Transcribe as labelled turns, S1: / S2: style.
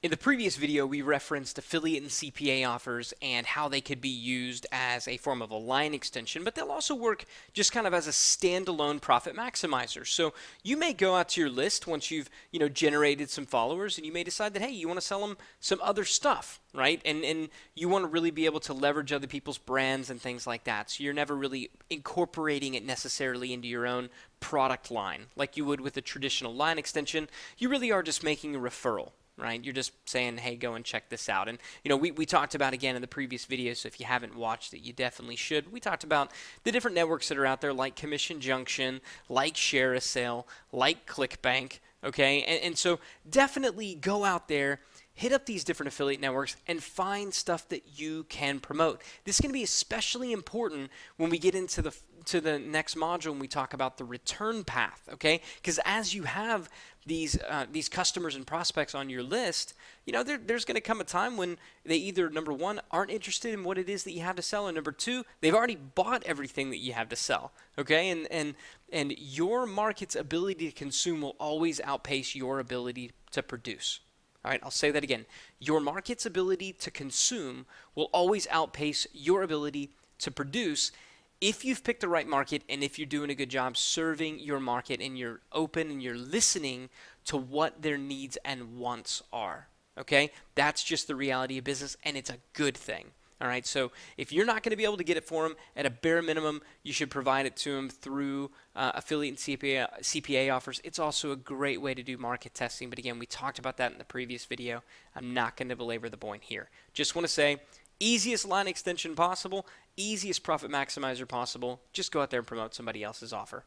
S1: In the previous video, we referenced affiliate and CPA offers and how they could be used as a form of a line extension, but they'll also work just kind of as a standalone profit maximizer. So you may go out to your list once you've you know generated some followers, and you may decide that hey, you want to sell them some other stuff, right? And and you want to really be able to leverage other people's brands and things like that. So you're never really incorporating it necessarily into your own product line like you would with a traditional line extension. You really are just making a referral right? You're just saying, hey, go and check this out. And, you know, we, we talked about again in the previous video, so if you haven't watched it, you definitely should. We talked about the different networks that are out there, like Commission Junction, like Share a Sale, like ClickBank, okay? And, and so definitely go out there hit up these different affiliate networks and find stuff that you can promote. This is going to be especially important when we get into the to the next module and we talk about the return path, okay? Because as you have these uh, these customers and prospects on your list, you know there, there's going to come a time when they either number one aren't interested in what it is that you have to sell, and number two they've already bought everything that you have to sell. Okay, and and and your market's ability to consume will always outpace your ability to produce. All right, I'll say that again. Your market's ability to consume will always outpace your ability to produce if you've picked the right market and if you're doing a good job serving your market and you're open and you're listening to what their needs and wants are. Okay? That's just the reality of business and it's a good thing. All right, so if you're not going to be able to get it for them, at a bare minimum, you should provide it to them through uh, affiliate and CPA, CPA offers. It's also a great way to do market testing, but again, we talked about that in the previous video. I'm not going to belabor the point here. Just want to say, easiest line extension possible, easiest profit maximizer possible. Just go out there and promote somebody else's offer.